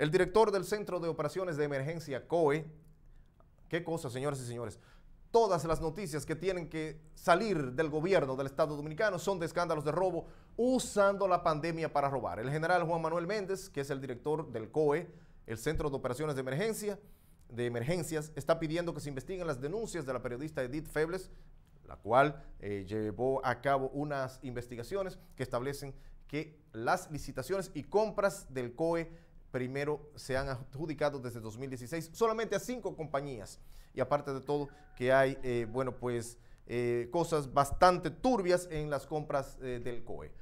El director del Centro de Operaciones de Emergencia, COE, qué cosa, señores y señores, todas las noticias que tienen que salir del gobierno del Estado Dominicano son de escándalos de robo usando la pandemia para robar. El general Juan Manuel Méndez, que es el director del COE, el Centro de Operaciones de Emergencia, de Emergencias, está pidiendo que se investiguen las denuncias de la periodista Edith Febles, la cual eh, llevó a cabo unas investigaciones que establecen que las licitaciones y compras del COE primero se han adjudicado desde 2016 solamente a cinco compañías. Y aparte de todo, que hay, eh, bueno, pues eh, cosas bastante turbias en las compras eh, del COE.